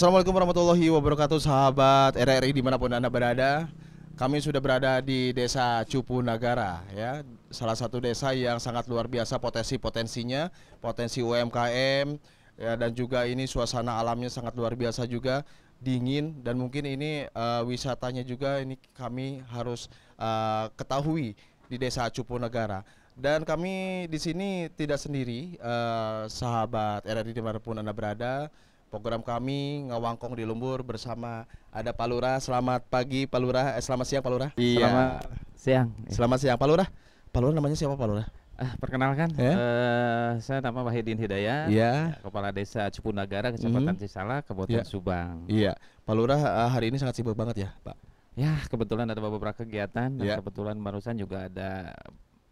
Assalamualaikum warahmatullahi wabarakatuh sahabat RRI dimanapun anda berada Kami sudah berada di desa Cupu Nagara ya Salah satu desa yang sangat luar biasa potensi-potensinya Potensi UMKM ya, dan juga ini suasana alamnya sangat luar biasa juga Dingin dan mungkin ini uh, wisatanya juga ini kami harus uh, ketahui di desa Cupu Nagara dan kami di sini tidak sendiri, uh, sahabat RRI dimanapun Anda berada, program kami ngawangkong di Lumbur bersama ada Pak Lurah. Selamat pagi Pak Lurah, eh, selamat siang Pak Lurah. Iya. Selamat siang. Selamat siang Pak Lurah. Pak Lurah namanya siapa Pak Lurah? Ah, perkenalkan, yeah. Ya? uh, saya nama Wahidin Hidayat, yeah. Iya. kepala desa Cipunagara, kecamatan mm. Cisala, Kabupaten yeah. Subang. Iya, yeah. Pak Lurah eh, hari ini sangat sibuk banget ya, Pak. Ya, kebetulan ada beberapa kegiatan dan iya. kebetulan barusan juga ada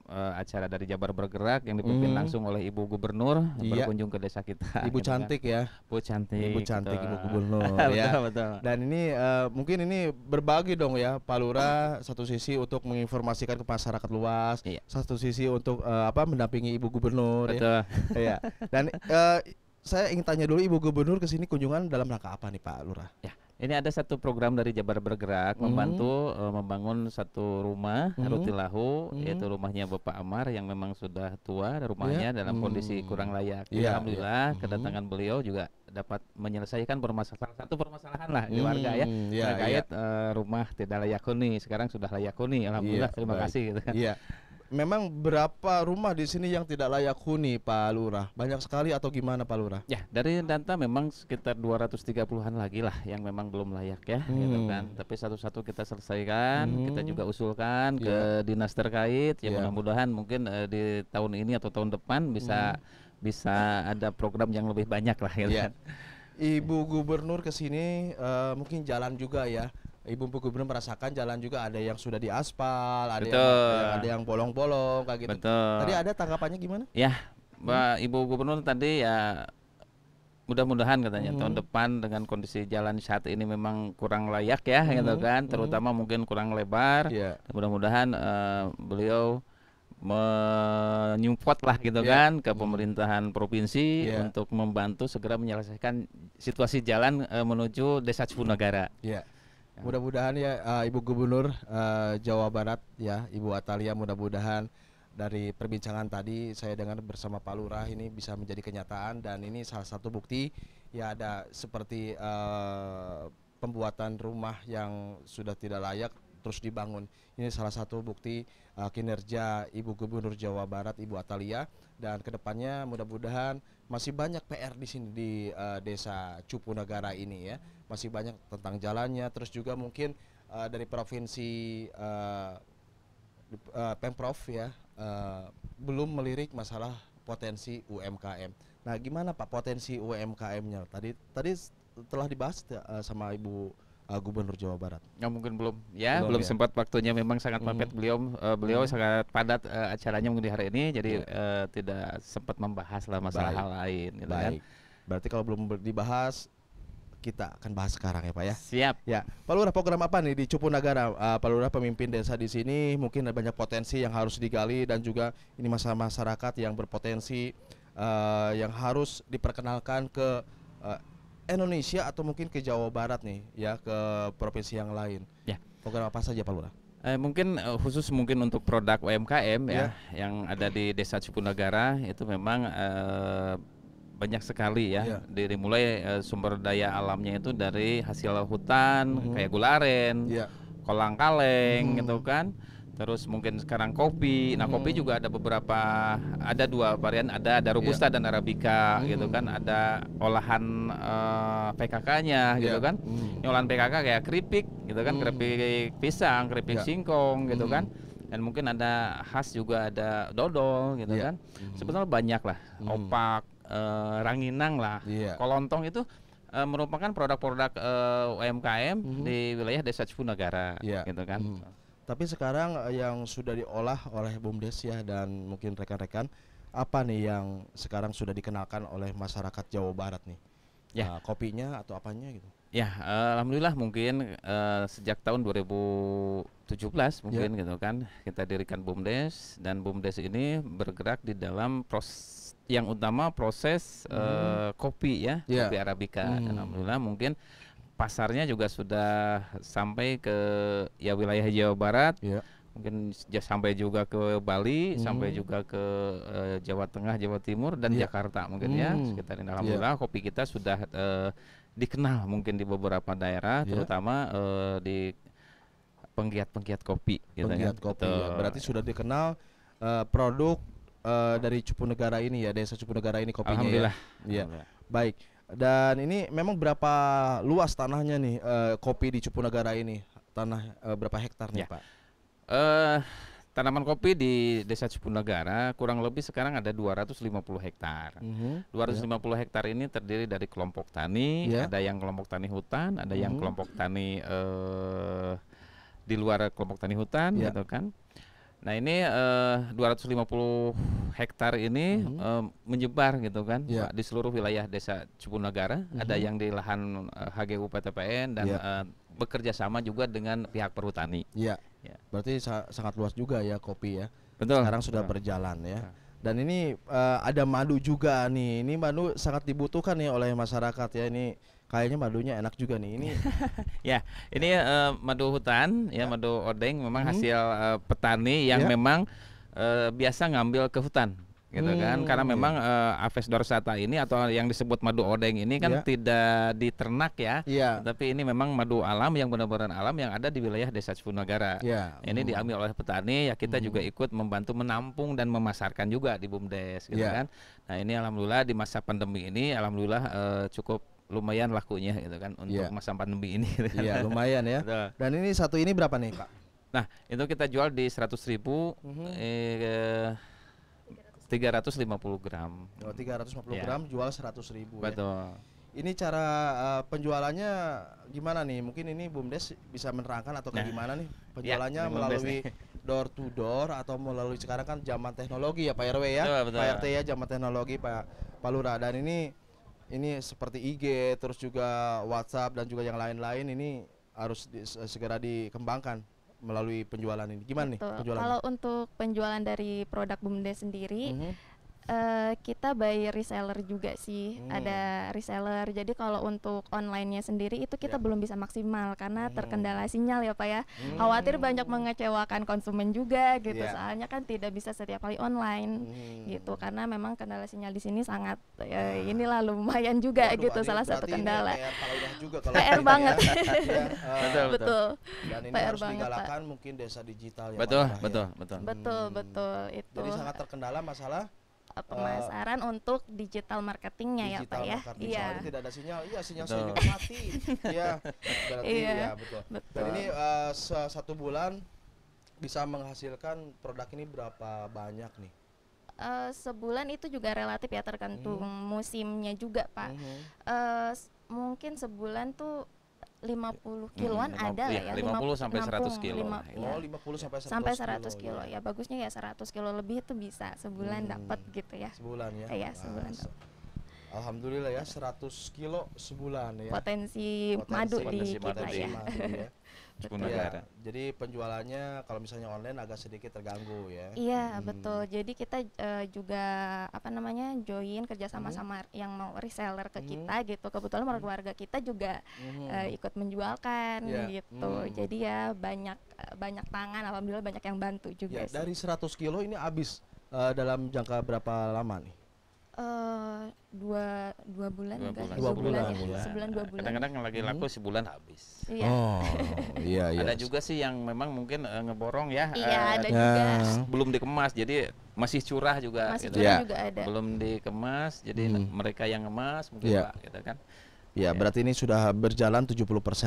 uh, acara dari Jabar Bergerak yang dipimpin hmm. langsung oleh Ibu Gubernur iya. berkunjung ke desa kita. Ibu gitu kan. cantik ya. Bu cantik. Ibu gitu. cantik gitu. Ibu Gubernur ya. Betul, betul. Dan ini uh, mungkin ini berbagi dong ya Pak Lura satu sisi untuk menginformasikan ke masyarakat luas, iya. satu sisi untuk uh, apa mendampingi Ibu Gubernur ya. betul. ya. Iya. Dan uh, saya ingin tanya dulu Ibu Gubernur ke sini kunjungan dalam rangka apa nih Pak Lurah? Ya ini ada satu program dari Jabar Bergerak mm. membantu uh, membangun satu rumah mm. rutilahu mm. yaitu rumahnya Bapak Amar yang memang sudah tua rumahnya yeah. dalam kondisi hmm. kurang layak. Yeah, ya. Alhamdulillah yeah. Hmm. kedatangan mm. beliau juga dapat menyelesaikan permasalahan satu permasalahan lah di hmm. warga ya yeah, ya. terkait yeah. Uh, rumah tidak layak huni sekarang sudah layak huni. Alhamdulillah yeah, terima baik. kasih gitu kan. Ya. Yeah memang berapa rumah di sini yang tidak layak huni Pak Lurah? Banyak sekali atau gimana Pak Lurah? Ya, dari data memang sekitar 230-an lagi lah yang memang belum layak ya, gitu hmm. gitu kan. Tapi satu-satu kita selesaikan, hmm. kita juga usulkan yeah. ke ya. dinas terkait ya yeah. mudah-mudahan mungkin uh, di tahun ini atau tahun depan bisa hmm. bisa ada program yang lebih banyak lah gitu yeah. kan. Ibu Gubernur ke sini uh, mungkin jalan juga ya Ibu Puku Gubernur merasakan jalan juga ada yang sudah diaspal, ada Betul. yang ada yang bolong-bolong kayak gitu. Betul. Tadi ada tanggapannya gimana? Ya, Mbak hmm. Ibu Gubernur tadi ya mudah-mudahan katanya hmm. tahun depan dengan kondisi jalan saat ini memang kurang layak ya hmm. gitu kan, hmm. terutama hmm. mungkin kurang lebar. Yeah. Mudah-mudahan uh, beliau menyupport lah gitu yeah. kan ke hmm. pemerintahan provinsi yeah. untuk membantu segera menyelesaikan situasi jalan uh, menuju Desa Cipunagara. Yeah. Ya. Mudah-mudahan ya uh, Ibu Gubernur uh, Jawa Barat ya Ibu Atalia mudah-mudahan dari perbincangan tadi saya dengan bersama Pak Lurah ini bisa menjadi kenyataan dan ini salah satu bukti ya ada seperti uh, pembuatan rumah yang sudah tidak layak terus dibangun. Ini salah satu bukti uh, kinerja Ibu Gubernur Jawa Barat Ibu Atalia dan kedepannya mudah-mudahan masih banyak PR di sini di uh, desa Cupu Negara ini ya masih banyak tentang jalannya terus juga mungkin uh, dari provinsi uh, uh, pemprov ya uh, belum melirik masalah potensi UMKM. Nah, gimana Pak potensi UMKM-nya? Tadi tadi telah dibahas uh, sama Ibu uh, Gubernur Jawa Barat. Ya mungkin belum. Ya, belum, belum ya. sempat waktunya memang sangat mepet mm -hmm. beliau uh, beliau mm -hmm. sangat padat uh, acaranya mungkin di hari ini jadi yeah. Iya. uh, tidak sempat membahas lah masalah Baik. hal lain gitu kan. Baik. kan. Berarti kalau belum dibahas kita akan bahas sekarang ya Pak ya. Siap. Ya, Pak Lurah program apa nih di Nagara? Uh, ah, Pak Lurah pemimpin desa di sini mungkin ada banyak potensi yang harus digali dan juga ini masa masyarakat yang berpotensi uh, yang harus diperkenalkan ke uh, Indonesia atau mungkin ke Jawa Barat nih ya ke provinsi yang lain. Ya. Program apa saja Pak Lurah? Eh, mungkin uh, khusus mungkin untuk produk UMKM yeah. ya yang ada di Desa Nagara itu memang uh, banyak sekali ya. Yeah. Dari mulai uh, sumber daya alamnya itu dari hasil hutan -hmm. kayak gularen, yeah. kolang kaleng -hmm. gitu kan. Terus mungkin sekarang kopi. Nah, hmm. kopi juga ada beberapa ada dua varian, ada ada iya. robusta yeah. dan arabica hmm. gitu kan. Ada olahan uh, eh, PKK-nya yeah. gitu kan. Hmm. olahan PKK kayak keripik gitu kan, hmm. keripik pisang, keripik yeah. singkong gitu hmm. kan. Dan mungkin ada khas juga ada dodol gitu yeah. kan. Hmm. Sebetulnya banyak lah. Hmm. Opak uh, ranginang lah yeah. kolontong itu uh, merupakan produk-produk uh, eh, UMKM mm -hmm. di wilayah desa Cipunagara yeah. gitu kan mm. tapi sekarang yang sudah diolah oleh BUMDes ya dan mungkin rekan-rekan apa nih yang sekarang sudah dikenalkan oleh masyarakat Jawa Barat nih ya nah, kopinya atau apanya gitu ya uh, alhamdulillah mungkin uh, sejak tahun 2017 ya. mungkin yeah. gitu kan kita dirikan BUMDes dan BUMDes ini bergerak di dalam proses yang utama proses hmm. uh, kopi ya, yeah. kopi arabica. Hmm. Alhamdulillah mungkin pasarnya juga sudah sampai ke ya wilayah Jawa Barat. Yeah. Mungkin sampai juga ke Bali, hmm. sampai juga ke uh, Jawa Tengah, Jawa Timur dan yeah. Jakarta mungkin ya, hmm. ya. Sekitar ini alhamdulillah yeah. kopi kita sudah uh, dikenal mungkin di beberapa daerah yeah. terutama uh, di penggiat-penggiat kopi gitu kan. penggiat ya. kopi ya. Berarti sudah dikenal uh, produk uh, dari Negara ini ya, desa Cupu Negara ini kopinya ya. Alhamdulillah. ya. Baik. Dan ini memang berapa luas tanahnya nih uh, kopi di Cupu Negara ini? Tanah uh, berapa hektar nih, ya. Pak? Uh, tanaman kopi di Desa Negara kurang lebih sekarang ada 250 hektar. Mm -hmm. 250 yeah. hektar ini terdiri dari kelompok tani, yeah. ada yang kelompok tani hutan, ada mm -hmm. yang mhm. kelompok tani eh, di luar kelompok tani hutan, yeah. gitu kan. Nah ini eh, uh, 250 hektar ini mm -hmm. uh, menyebar gitu kan yeah. di seluruh wilayah desa Cipunagara. Mm -hmm. Ada yang di lahan uh, eh, HGU PTPN dan yeah. Ya. uh, bekerja sama juga dengan pihak perhutani. Iya. Yeah. Yeah. Berarti sa sangat luas juga ya kopi ya. Betul. Sekarang sudah berjalan ya. Dan ini uh, ada madu juga nih. Ini madu sangat dibutuhkan nih ya oleh masyarakat ya ini kayaknya madunya enak juga nih ini ya ini uh, madu hutan ya, ya madu odeng memang hmm. hasil uh, petani yang ya. memang uh, biasa ngambil ke hutan gitu kan. hmm, kan karena iya. memang iya. uh, Aves dorsata ini atau yang disebut madu odeng ini kan yeah. tidak diternak ya yeah. tapi ini memang madu alam yang benar-benar alam yang ada di wilayah desa Cipunagara yeah. ini hmm. diambil oleh petani ya kita hmm. juga ikut membantu menampung dan memasarkan juga di bumdes gitu yeah. kan nah ini alhamdulillah di masa pandemi ini alhamdulillah uh, cukup lumayan lakunya gitu kan untuk yeah. masa pandemi ini. Gitu yeah, kan. Iya, lumayan ya. Dan ini satu ini berapa nih pak? Nah itu kita jual di seratus ribu. Mm-hmm. Eh, 350 gram. Oh, 350 yeah. Iya. gram jual 100 ribu. Ya. Betul. Ya. Ini cara uh, penjualannya gimana nih? Mungkin ini Bumdes bisa menerangkan atau nah. gimana nih iya, penjualannya ya, melalui door to door atau melalui sekarang kan zaman teknologi ya Pak RW ya, betul, betul. Pak RT ya zaman teknologi Pak Pak Lura dan ini ini seperti IG terus juga WhatsApp dan juga yang lain-lain ini harus di, segera dikembangkan melalui penjualan ini. Gimana Betul. nih Kalau untuk penjualan dari produk BUMDes sendiri mm -hmm Uh, kita by reseller juga sih hmm. ada reseller jadi kalau untuk onlinenya sendiri itu kita yeah. belum bisa maksimal karena hmm. terkendala sinyal ya pak ya hmm. khawatir banyak mengecewakan konsumen juga gitu yeah. soalnya kan tidak bisa setiap kali online hmm. gitu karena memang kendala sinyal di sini sangat uh, ah. inilah lumayan juga Waduh, gitu salah satu kendala PR, juga kalau PR ya. banget ya, eh, betul dan ini PR harus banget, digalakan pak. mungkin desa digital ya betul betul, betul betul betul betul betul itu jadi sangat terkendala masalah pemasaran uh, untuk digital marketingnya ya, digital ya Pak ya. Iya. tidak ada sinyal. Iya, sinyal betul. saya juga mati. Iya. Berarti iya. ya betul. betul. Dan ini uh, satu bulan bisa menghasilkan produk ini berapa banyak nih? Uh, sebulan itu juga relatif ya tergantung hmm. musimnya juga Pak. Hmm. Uh, mungkin sebulan tuh lima puluh hmm, kiloan hmm, ada lah iya, ya iya. oh, puluh sampai seratus kilo. lima oh, 50 sampai 100 sampai seratus kilo. Iya. Ya bagusnya ya seratus kilo lebih itu bisa sebulan hmm. dapat gitu ya. Sebulan ya. Iya, sebulan. Alhamdulillah ya seratus kilo sebulan ya. Potensi, Potensi madu potensi di kita ya. ya. Iya, ya. jadi penjualannya kalau misalnya online agak sedikit terganggu ya. Iya hmm. betul. Jadi kita uh, juga apa namanya join kerjasama hmm. sama yang mau reseller ke hmm. kita gitu. Kebetulan hmm. keluarga kita juga hmm. uh, ikut menjualkan ya. gitu. Hmm. Jadi ya banyak eh, banyak tangan. Alhamdulillah banyak yang bantu juga. Ya, Dari 100 kilo ini habis uh, dalam jangka berapa lama nih? Uh, dua dua bulan dua kan? bulan, dua bulan, ya? bulan, bulan. Ya. sebulan dua bulan kadang-kadang lagi laku hmm. sebulan habis iya. oh iya iya ada juga sih yang memang mungkin uh, ngeborong ya iya uh, ada ya. juga belum dikemas jadi masih curah juga masih gitu. curah ya. juga ada belum dikemas jadi hmm. mereka yang ngemas mungkin ya. Pak, gitu kan ya, ya berarti ini sudah berjalan 70%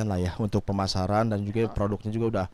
lah ya untuk pemasaran dan juga oh. produknya juga udah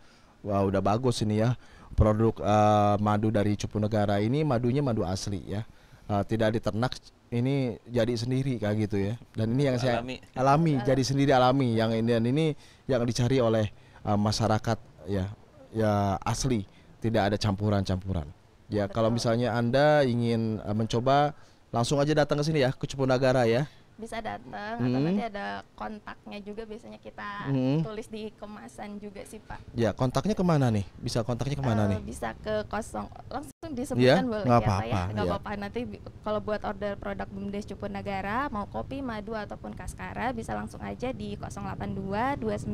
wah wow, udah bagus ini ya produk uh, madu dari Cupu Negara ini madunya madu asli ya uh, tidak diternak ini jadi sendiri kayak gitu ya dan ini yang saya alami, alami jadi sendiri alami yang ini dan ini yang dicari oleh uh, masyarakat ya ya asli tidak ada campuran-campuran ya kalau misalnya anda ingin uh, mencoba langsung aja datang ke sini ya ke Nagara ya bisa datang hmm. atau nanti ada kontaknya juga biasanya kita hmm. tulis di kemasan juga sih pak. Ya kontaknya kemana nih? Bisa kontaknya kemana uh, nih? Bisa ke kosong langsung disebutkan ya, boleh ya, ya. nggak ya apa -apa, ya nggak apa-apa nanti kalau buat order produk bumdes negara mau kopi madu ataupun kaskara bisa langsung aja di 082 295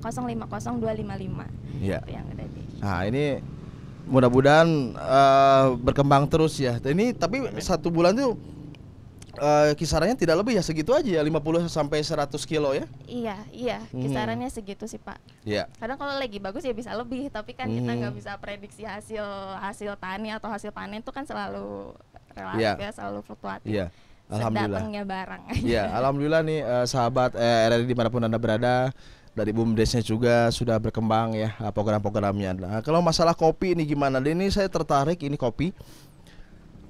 050255 ya. lima Itu yang ada di. Nah ini mudah-mudahan uh, berkembang terus ya. Ini tapi iya. satu bulan tuh Uh, kisarannya tidak lebih ya segitu aja ya 50 sampai 100 kilo ya iya iya hmm. kisarannya hmm. segitu sih pak Iya. Yeah. kadang kalau lagi bagus ya bisa lebih tapi kan hmm. kita nggak hmm. bisa prediksi hasil hasil tani atau hasil panen itu kan selalu relatif yeah. ya selalu fluktuatif yeah. Iya, alhamdulillah. barang. Iya, alhamdulillah nih uh, sahabat eh, RRI dimanapun anda berada dari bumdesnya juga sudah berkembang ya eh, program-programnya. Nah, kalau masalah kopi ini gimana? Ini saya tertarik ini kopi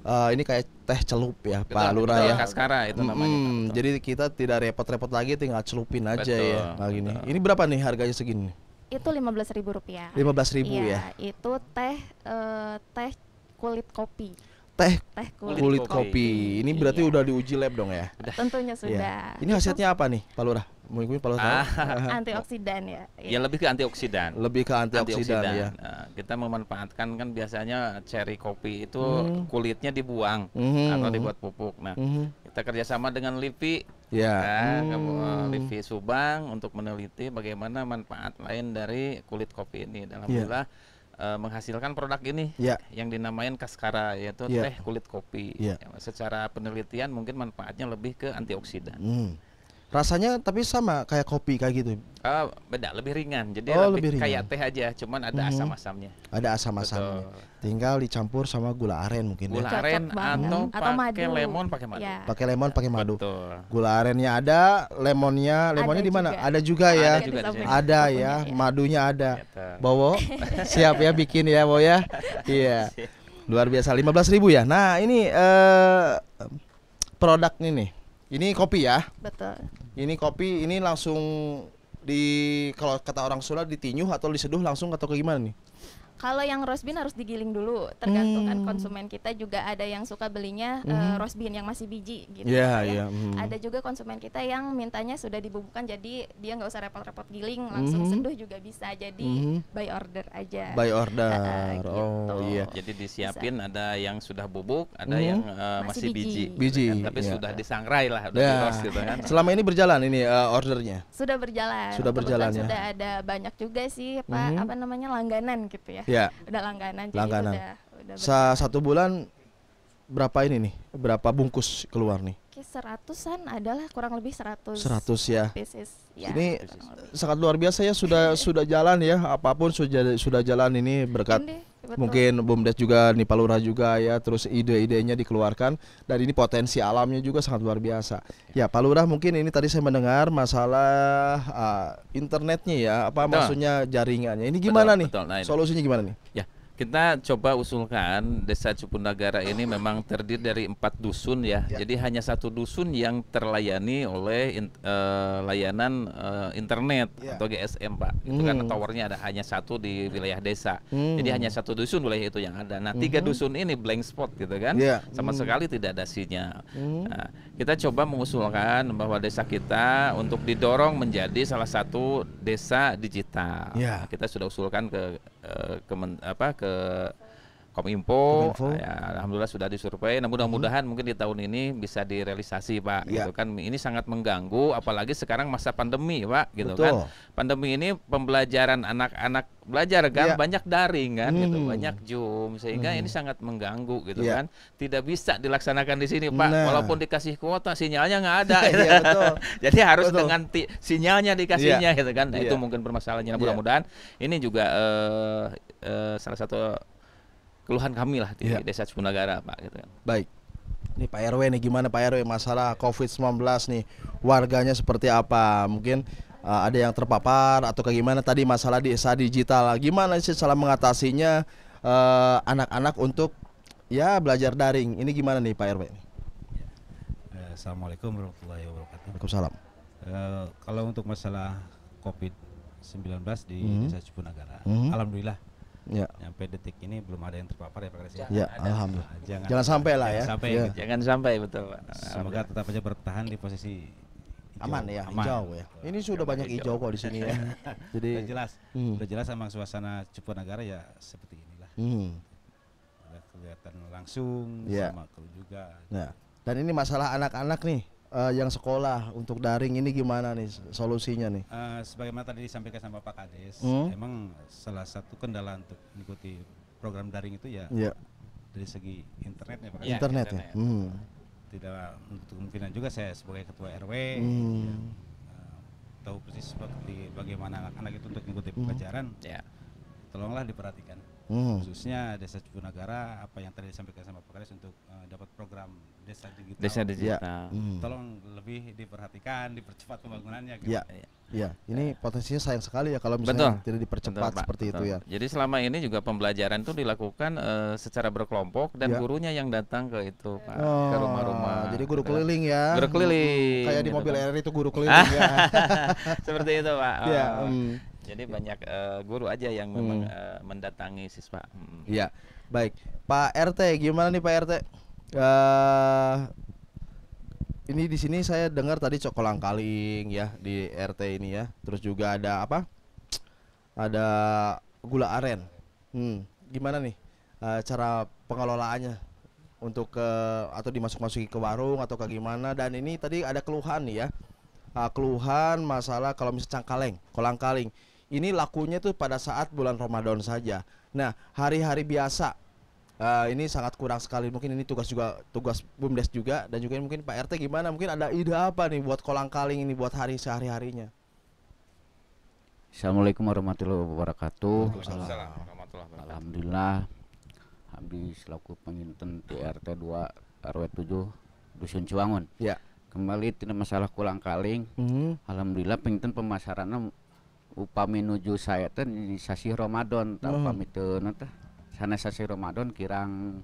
uh, ini kayak teh celup ya betul, Pak Lura ya. Kaskara itu namanya. Hmm, jadi kita tidak repot-repot lagi tinggal celupin aja ya, betul, ya. Nah, gini. Ini berapa nih harganya segini? Itu lima belas ribu rupiah. Lima belas ribu iya, ya. Itu teh uh, teh kulit kopi. Teh, teh kulit, kulit kopi. kopi. Ini berarti iya. udah diuji lab dong ya? Tentunya iya. sudah. Ya. Ini hasilnya apa nih, Pak Lura? mengikuti palutan ah. antioksidan ya, ya iya. lebih ke antioksidan lebih ke antioksidan, antioksidan. ya nah, kita memanfaatkan kan biasanya cherry kopi itu hmm. kulitnya dibuang hmm. atau dibuat pupuk nah hmm. kita kerjasama dengan LIPI ya nah, hmm. Eh, LIPI Subang untuk meneliti bagaimana manfaat lain dari kulit kopi ini dalam yeah. Iya. Uh, menghasilkan produk ini yeah. yang dinamain kaskara yaitu yeah. teh kulit kopi. Yeah. Secara penelitian mungkin manfaatnya lebih ke antioksidan. Mm. Rasanya tapi sama kayak kopi kayak gitu. Uh, beda, lebih ringan. Jadi oh, lebih, lebih ringan. kayak teh aja, cuman ada -hmm. asam-asamnya. Ada asam-asamnya. Tinggal dicampur sama gula aren mungkin ya. gula ya. aren atau pakai lemon, pakai madu. Ya. Pakai lemon, pakai madu. Betul. Gula arennya ada, lemonnya, lemonnya di mana? Ada juga ya. Ada, juga ada ya, ya, madunya ada. wow gitu. Bowo, siap ya bikin ya, Bowo ya. Iya. yeah. Luar biasa, belas ribu ya. Nah, ini uh, produk ini nih. Ini kopi ya? Betul. Ini kopi ini langsung di kalau kata orang Sunda ditinyuh atau diseduh langsung atau ke gimana nih? Kalau yang rosbin harus digiling dulu, tergantung kan hmm. konsumen kita juga ada yang suka belinya eh, -hmm. uh, rosbin yang masih biji gitu. Yeah, kan ya. yeah. Hmm. Ada juga konsumen kita yang mintanya sudah dibubuhkan jadi dia nggak usah repot-repot giling, langsung -hmm. senduh juga bisa. Jadi -hmm. by order aja. By order. Oh, gitu. Oh iya. Jadi disiapin bisa. ada yang sudah bubuk, ada -hmm. yang uh, masih, masih biji. Biji. Kan? Tapi yeah. Iya. sudah disangrai lah, udah yeah. di gitu kan. Selama ini berjalan ini uh, ordernya. Sudah berjalan. Sudah berjalan ya. Sudah ada banyak juga sih, Pak, -hmm. apa namanya langganan gitu ya ya udah langganan jadi langganan. udah, udah Sa satu bulan berapa ini nih berapa bungkus keluar nih seratusan adalah kurang lebih seratus seratus ya. ya ini sangat luar biasa ya sudah sudah jalan ya apapun sudah sudah jalan ini berkat Betul. mungkin BUMDes juga Nipalura juga ya terus ide-idenya dikeluarkan dan ini potensi alamnya juga sangat luar biasa ya, ya Pak Lurah mungkin ini tadi saya mendengar masalah uh, internetnya ya apa betul. maksudnya jaringannya ini gimana betul, nih betul, nah ini. solusinya gimana nih ya kita coba usulkan desa Cupunagara ini memang terdiri dari empat dusun ya. ya. Jadi hanya satu dusun yang terlayani oleh in, uh, layanan uh, internet ya. atau GSM pak. Itu kan hmm. towernya ada hanya satu di wilayah desa. Hmm. Jadi hanya satu dusun wilayah itu yang ada. Nah tiga hmm. dusun ini blank spot gitu kan, ya. sama hmm. sekali tidak ada sinyal. Hmm. Nah, kita coba mengusulkan bahwa desa kita untuk didorong menjadi salah satu desa digital. Ya. kita sudah usulkan ke ke eh, kemen, apa ke Kominfo, Kominfo. Ya, alhamdulillah sudah disurvei. Nah, mudah-mudahan hmm. mungkin di tahun ini bisa direalisasi, Pak. Ya. Gitu kan ini sangat mengganggu apalagi sekarang masa pandemi, Pak, gitu kan. Betul. kan. Pandemi ini pembelajaran anak-anak belajar kan ya. banyak daring kan gitu. hmm. gitu, banyak Zoom sehingga hmm. ini sangat mengganggu gitu ya. kan. Tidak bisa dilaksanakan di sini, Pak. Nah. Walaupun dikasih kuota sinyalnya nggak ada. ya, betul. Jadi harus betul. dengan sinyalnya dikasihnya ya. gitu kan. Nah, ya. itu mungkin permasalahannya. Nah, ya. mudah-mudahan ini juga uh, uh, salah satu keluhan kami lah di yeah. desa Cipunagara Pak gitu kan. Baik. Nih Pak RW nih gimana Pak RW masalah COVID-19 nih warganya seperti apa? Mungkin uh, ada yang terpapar atau kayak gimana tadi masalah di desa digital. Gimana sih salah mengatasinya eh, anak-anak uh, untuk ya belajar daring? Ini gimana nih Pak RW? Ya, Assalamualaikum warahmatullahi wabarakatuh. Waalaikumsalam. Uh, kalau untuk masalah COVID-19 di mm -hmm. desa Cipunagara, mm -hmm. alhamdulillah Ya. Sampai detik ini belum ada yang terpapar ya Pak Kris. Ya, ya alhamdulillah. jangan, jangan sampai lah ya. Sampai, ya. Jangan sampai betul Pak. Semoga tetap aja bertahan di posisi hijau. aman ya, aman. hijau ya. Ini sudah banyak hijau, kok di sini ya. Jadi sudah jelas, hmm. sudah jelas sama suasana Cipuanagara ya seperti inilah. Hmm. Ada kelihatan langsung ya. sama kru juga. Nah. Dan ini masalah anak-anak nih uh, yang sekolah untuk daring ini gimana nih solusinya nih? Uh, sebagaimana tadi disampaikan sama Pak Kades, hmm? emang salah satu kendala untuk mengikuti program daring itu ya yeah. dari segi internet ya Pak. Ya, ya, internet, ya. Hmm. Tidak untuk kemungkinan juga saya sebagai ketua RW hmm. ya, eh, tahu persis seperti bagaimana anak-anak itu untuk mengikuti hmm. pelajaran. Hmm. Tolonglah diperhatikan hmm. khususnya desa Cipunagara apa yang tadi disampaikan sama Pak Kades untuk uh, dapat program desa digital. Desa digital. Ya. Hmm. Tolong lebih diperhatikan, dipercepat pembangunannya. Gitu. Ya. Ya, ini potensinya sayang sekali ya kalau misalnya betul, tidak dipercepat betul, seperti betul. itu ya. Jadi selama ini juga pembelajaran itu dilakukan uh, secara berkelompok dan ya. gurunya yang datang ke itu Pak, oh, ke rumah-rumah. Jadi guru gitu kan. keliling ya. Guru keliling. Hmm, kayak di gitu mobil gitu, kan. air itu guru keliling ya. seperti itu Pak. Ya, oh. Ya, um. Jadi banyak uh, guru aja yang memang uh, mendatangi siswa. Hmm. Iya. Hmm. Baik. Pak RT, gimana nih Pak RT? Uh, eh, ini di sini saya dengar tadi cokolang kaling ya di RT ini ya. Terus juga ada apa? Ada gula aren. Hmm, gimana nih uh, cara pengelolaannya untuk ke atau dimasuk-masuki ke warung atau ke gimana? Dan ini tadi ada keluhan nih ya. Uh, keluhan masalah kalau misalnya cangkaleng, kolang kaling ini lakunya tuh pada saat bulan Ramadan saja. Nah, hari-hari biasa uh, ini sangat kurang sekali. Mungkin ini tugas juga tugas BUMDes juga dan juga mungkin Pak RT gimana? Mungkin ada ide apa nih buat kolang-kaling ini buat hari sehari-harinya? Assalamualaikum warahmatullahi wabarakatuh. Waalaikumsalam. Alhamdulillah habis laku penginten di RT 2 RW 7 Dusun Ciwangun. Ya. Kembali tidak masalah kolang kaling. Mm -hmm. Alhamdulillah penginten pemasarannya upami nuju saya teh di sasi Ramadan tah oh. upami teu teh sana sasi Ramadan kirang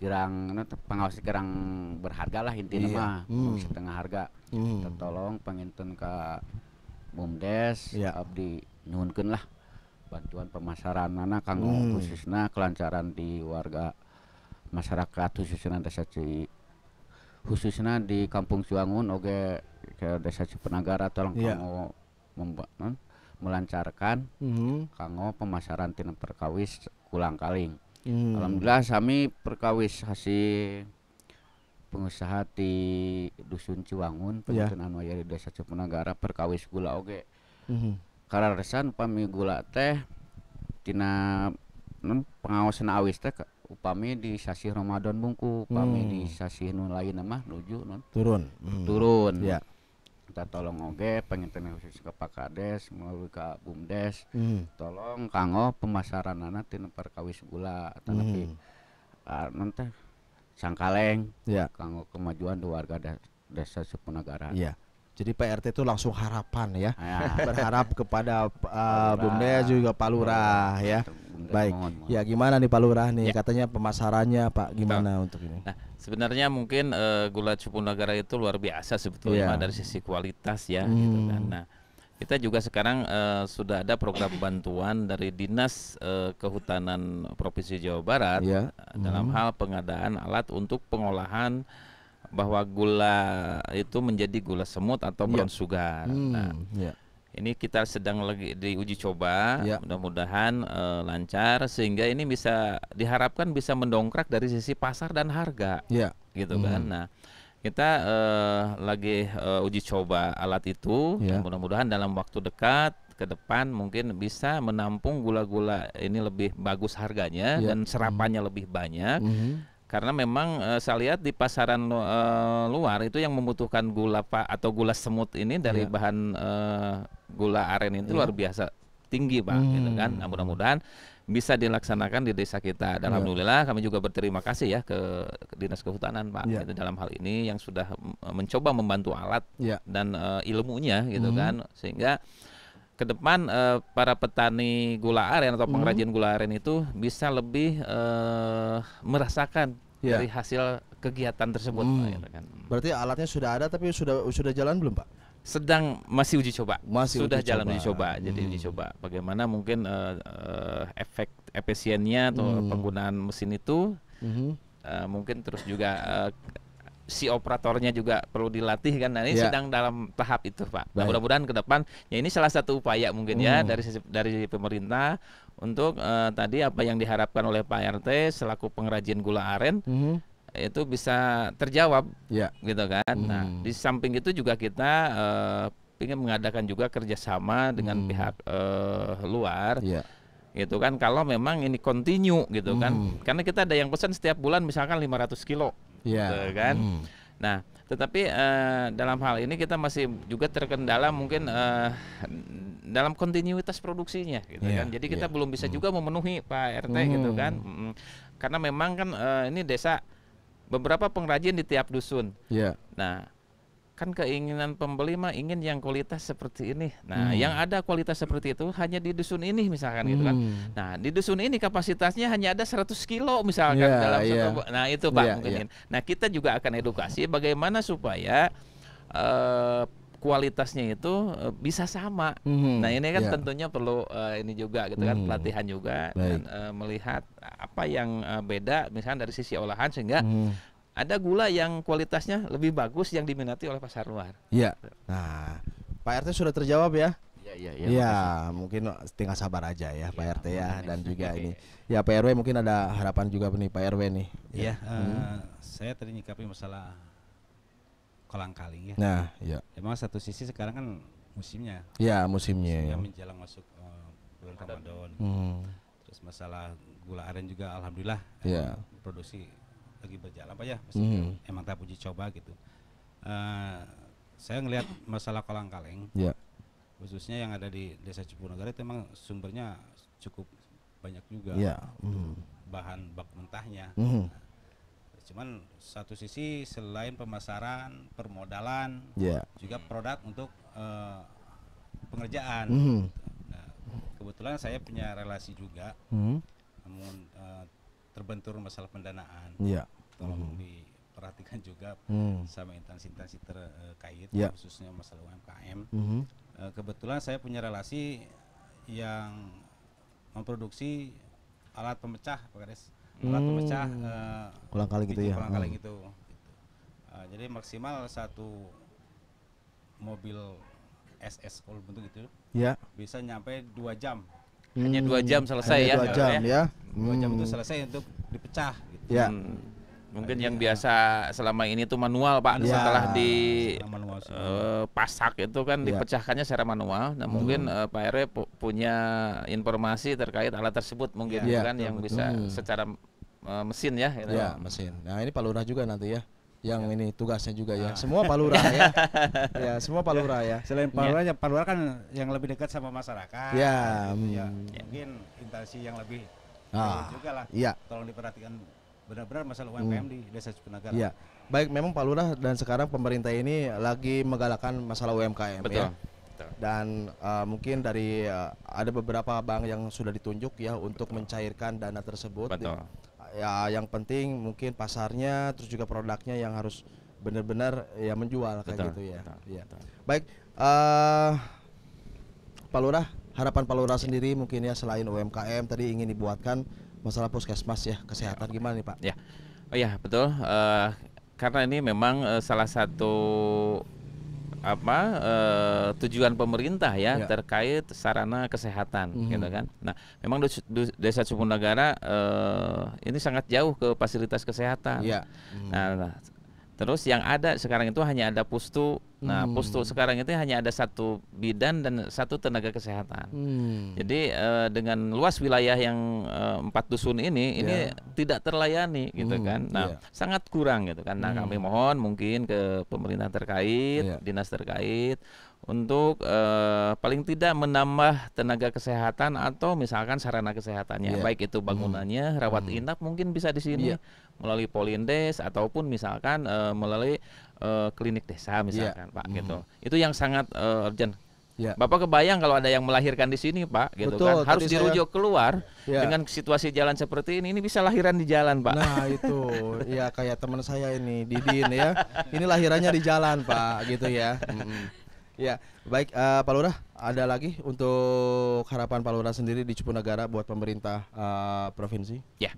kirang pengawas kirang berharga lah intinya iya. mah hmm. setengah harga hmm. tolong penginten ke bumdes yeah. abdi nyuhunkeun lah bantuan pemasaran mana kanggo hmm. khususnya kelancaran di warga masyarakat khususnya desa Ci khususnya di kampung Ciwangun oke ke desa Cipenagara tolong yeah. kanggo membuat melancarkan mm. kanggo pemasaran tina perkawis kulang kaling mm. alhamdulillah sami perkawis hasil pengusaha di dusun Ciwangun penyusunan ya. yeah. di desa Cipunagara perkawis gula oge mm. kararesan upami gula teh tina pengawasan awis teh upami di sasi Ramadan bungku upami mm. di hmm. sasi nun lain nama, nuju nun turun mm. turun ya yeah minta tolong oge pengen khusus ke Pak Kades melalui ke Bumdes hmm. tolong kanggo pemasaran anak tina perkawis gula atau hmm. nanti uh, nanti sangkaleng ya kanggo kemajuan warga da desa Supunagara ya Jadi PRT itu langsung harapan ya, ya. berharap kepada ah, uh, Bumdes juga Palura iya, ya. Baik. Ya gimana nih Pak Lurah nih? Ya. Katanya pemasarannya Pak gimana Betul. untuk ini? Nah, sebenarnya mungkin uh, gula negara itu luar biasa sebetulnya ya. dari sisi kualitas ya gitu hmm. gitu kan. Nah, kita juga sekarang uh, sudah ada program bantuan dari Dinas uh, Kehutanan Provinsi Jawa Barat ya. dalam hmm. hal pengadaan alat untuk pengolahan bahwa gula itu menjadi gula semut atau brown ya. sugar. Nah, hmm. Nah, ya ini kita sedang lagi diuji coba ya. mudah-mudahan e, lancar sehingga ini bisa diharapkan bisa mendongkrak dari sisi pasar dan harga ya. gitu hmm. kan nah kita e, lagi e, uji coba alat itu ya. mudah-mudahan dalam waktu dekat ke depan mungkin bisa menampung gula-gula ini lebih bagus harganya ya. dan serapannya hmm. lebih banyak. Hmm karena memang uh, saya lihat di pasaran uh, luar itu yang membutuhkan gula pak atau gula semut ini dari yeah. bahan uh, gula aren itu yeah. luar biasa tinggi pak gitu hmm. gitu kan nah, mudah-mudahan bisa dilaksanakan di desa kita dan yeah. alhamdulillah kami juga berterima kasih ya ke dinas kehutanan pak yeah. gitu, dalam hal ini yang sudah mm, mencoba membantu alat yeah. dan uh, ilmunya gitu hmm. kan sehingga ke depan uh, para petani gula aren atau hmm. pengrajin hmm. gula aren itu bisa lebih uh, merasakan yeah. dari hasil kegiatan tersebut. Hmm. Gitu kan. Berarti alatnya sudah ada tapi sudah sudah jalan belum, Pak? Sedang masih uji coba. Masih sudah uji jalan uji coba. Jadi uji hmm. coba bagaimana mungkin uh, uh, efek efisiennya atau hmm. penggunaan mesin itu. Hmm. Uh, mungkin terus juga uh, si operatornya juga perlu dilatih kan. Nah, ini yeah. sedang dalam tahap itu, Pak. Nah, mudah-mudahan ke depan ya ini salah satu upaya mungkin ya hmm. ya dari dari pemerintah untuk uh, tadi apa yang diharapkan oleh Pak RT selaku pengrajin gula aren. Hmm itu bisa terjawab, ya. gitu kan. Nah, hmm. Nah, di samping itu juga kita uh, ingin mengadakan juga kerjasama dengan hmm. pihak uh, luar. Ya gitu kan kalau memang ini continue gitu kan hmm. karena kita ada yang pesan setiap bulan misalkan 500 kilo yeah. gitu kan. Mm. Nah, tetapi uh, dalam hal ini kita masih juga terkendala mungkin uh, dalam kontinuitas produksinya gitu yeah, kan. Jadi kita yeah. belum bisa mm. juga memenuhi Pak RT mm. gitu kan. mm. Karena memang kan uh, ini desa beberapa pengrajin di tiap dusun. Yeah. Nah, kan keinginan pembeli mah ingin yang kualitas seperti ini. Nah, hmm. yang ada kualitas seperti itu hanya di dusun ini misalkan hmm. gitu kan. Hmm. Nah, di dusun ini kapasitasnya hanya ada 100 kilo misalkan yeah, dalam yeah. satu Nah, itu Pak yeah, mungkin. Yeah. Nah, kita juga akan edukasi bagaimana supaya uh, kualitasnya itu eh, bisa sama. hmm Nah ini kan yeah. tentunya perlu uh, ini juga gitu kan mm. pelatihan juga Baik. dan uh, melihat apa yang uh, beda misalnya dari sisi olahan sehingga mm ada gula yang kualitasnya lebih bagus yang diminati oleh pasar luar. Iya. Nah, Pak RT sudah terjawab ya. Iya, iya, iya. ya mungkin tinggal sabar aja ya, iya, ya Pak RT ya dan juga ini ya Pak RW mungkin ada harapan juga nih Pak RW nih. Iya, ya, eh, hmm. saya tadi nyikapi masalah kolang kaling ya. Nah, ya. Emang satu sisi sekarang kan musimnya. Iya, musimnya. musimnya ya. menjelang masuk uh, bulan Ramadan. Hmm. Terus masalah gula aren juga alhamdulillah ya. produksi lagi berjalan apa ya hmm. emang tahap uji coba gitu uh, saya ngelihat masalah kolang kaleng yeah. khususnya yang ada di desa Cipunagara itu emang sumbernya cukup banyak juga yeah. Gitu. hmm. bahan bak mentahnya hmm. nah, cuman satu sisi selain pemasaran permodalan yeah. juga produk untuk uh, pengerjaan hmm. nah, kebetulan saya punya relasi juga hmm. namun uh, terbentur masalah pendanaan. Iya. Tolong mm -hmm. diperhatikan juga mm. sama instansi-instansi terkait yeah. khususnya masalah UMKM. Mm -hmm. e, kebetulan saya punya relasi yang memproduksi alat pemecah, Pak Kades. Alat hmm. pemecah uh, eh, kolang kali gitu ya. Kurang kali hmm. Gitu. E, jadi maksimal satu mobil SS kalau bentuk itu ya. bisa nyampe dua jam hanya dua hmm. jam selesai hanya ya. Dua jam ya. ya. Dua jam itu hmm. selesai untuk dipecah. Gitu. Ya. Hmm. Mungkin yang biasa selama ini itu manual Pak ya, setelah di manual, uh, pasak itu kan ya. dipecahkannya secara manual. Nah hmm. mungkin uh, eh, Pak RW pu punya informasi terkait alat tersebut mungkin ya, gitu ya kan ya, yang betul. bisa hmm. secara uh, mesin ya. Gitu. Ya mesin. Nah ini Pak Lurah juga nanti ya yang ya. ini tugasnya juga ya. Ah. Semua palura ya. ya, semua palura ya. Selain palura iya. ya. palura kan yang lebih dekat sama masyarakat. Ya, gitu ya. ya. mungkin intansi yang lebih ah. juga lah. Ya. Tolong diperhatikan benar-benar masalah UMKM hmm. di Desa Cipenagara. ya Baik, memang Pak Lurah dan sekarang pemerintah ini lagi menggalakkan masalah UMKM ya. Betul. ya. Dan uh, mungkin dari uh, ada beberapa bank yang sudah ditunjuk ya untuk Betul. mencairkan dana tersebut. Betul ya yang penting mungkin pasarnya terus juga produknya yang harus benar-benar ya menjual kayak gitu ya. Betul, ya. Betul. Baik, uh, Pak Lurah, harapan Pak Lurah sendiri mungkin ya selain UMKM tadi ingin dibuatkan masalah puskesmas ya kesehatan ya, gimana nih Pak? Ya, oh ya betul. Uh, karena ini memang eh, salah satu apa uh, tujuan pemerintah ya, ya terkait sarana kesehatan mm-hmm. gitu kan. Nah, memang desa Sumunagara uh, eh, ini sangat jauh ke fasilitas kesehatan. Ya. Mm-hmm. Nah, mhm. nah Terus yang ada sekarang itu hanya ada pustu. Nah, hmm. pustu sekarang itu hanya ada satu bidan dan satu tenaga kesehatan. Hmm. Jadi uh, dengan luas wilayah yang uh, empat dusun ini, yeah. ini ya. tidak terlayani gitu hmm. kan. Nah, yeah. sangat kurang gitu kan. Nah, hmm. kami mohon mungkin ke pemerintah terkait, yeah. dinas terkait untuk uh, paling tidak menambah tenaga kesehatan atau misalkan sarana kesehatannya, yeah. baik itu hmm. bangunannya, rawat hmm. inap mungkin bisa di sini. Yeah melalui polindes ataupun misalkan uh, melalui uh, klinik desa misalkan yeah. Pak mm. gitu. Itu yang sangat uh, urgent. yeah. Bapak kebayang kalau ada yang melahirkan di sini, Pak, gitu Betul, kan harus dirujuk saya... keluar yeah. dengan situasi jalan seperti ini, ini bisa lahiran di jalan, Pak. Nah itu, ya kayak teman saya ini, Didin ya, ini lahirannya di jalan, Pak, gitu ya. Mm. Ya, baik uh, Pak Lurah, ada lagi untuk harapan Pak Lurah sendiri di Cipunegara buat pemerintah uh, provinsi? Ya.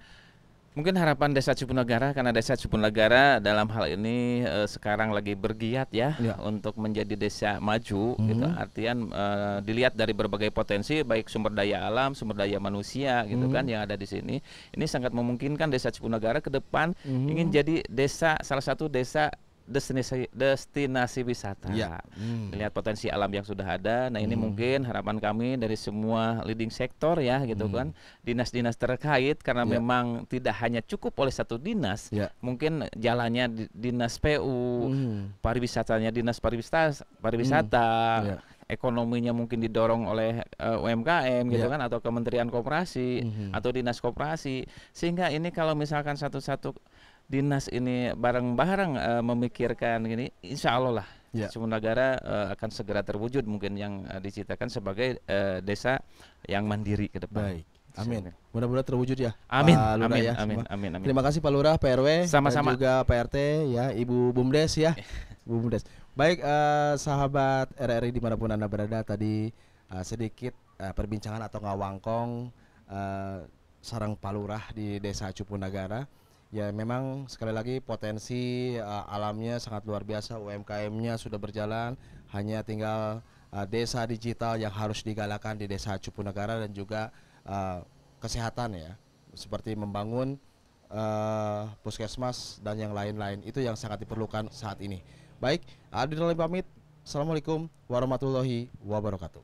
Mungkin harapan Desa Cipunagara karena Desa Cipunagara dalam hal ini e, sekarang lagi bergiat ya, ya. untuk menjadi desa maju mm -hmm. gitu. Artian e, dilihat dari berbagai potensi baik sumber daya alam, sumber daya manusia gitu mm -hmm. kan yang ada di sini. Ini sangat memungkinkan Desa Cipunagara ke depan mm -hmm. ingin jadi desa salah satu desa destinasi destinasi wisata. Ya. Hmm. Melihat potensi alam yang sudah ada. Nah, ini hmm. mungkin harapan kami dari semua leading sektor ya gitu hmm. kan. Dinas-dinas terkait karena ya. memang tidak hanya cukup oleh satu dinas, ya. mungkin jalannya dinas PU, hmm. pariwisatanya dinas pariwisata, pariwisata. Hmm. Ya ekonominya mungkin didorong oleh uh, eh, UMKM gitu yeah. kan atau Kementerian Koperasi mm -hmm. atau Dinas Koperasi sehingga ini kalau misalkan satu-satu dinas ini bareng-bareng uh, memikirkan ini insya Allah lah ya. Sumunagara uh, eh, akan segera terwujud mungkin yang uh, dicitakan sebagai uh, desa yang mandiri ke depan. Baik. Amin. Mudah-mudahan terwujud ya. Amin. Pak Lura, amin. Ya, amin. amin. Amin. Terima kasih Pak Lurah, PRW, sama-sama juga PRT ya, Ibu Bumdes ya, Ibu Bumdes. Baik uh, sahabat RRI dimanapun anda berada tadi uh, sedikit uh, perbincangan atau ngawangkong uh, sarang palurah di desa Cupunagara. Ya memang sekali lagi potensi uh, alamnya sangat luar biasa, UMKM-nya sudah berjalan, hanya tinggal uh, desa digital yang harus digalakan di desa cupu negara dan juga uh, kesehatan ya, seperti membangun uh, puskesmas dan yang lain-lain itu yang sangat diperlukan saat ini. Baik, Adrian pamit. Assalamualaikum warahmatullahi wabarakatuh.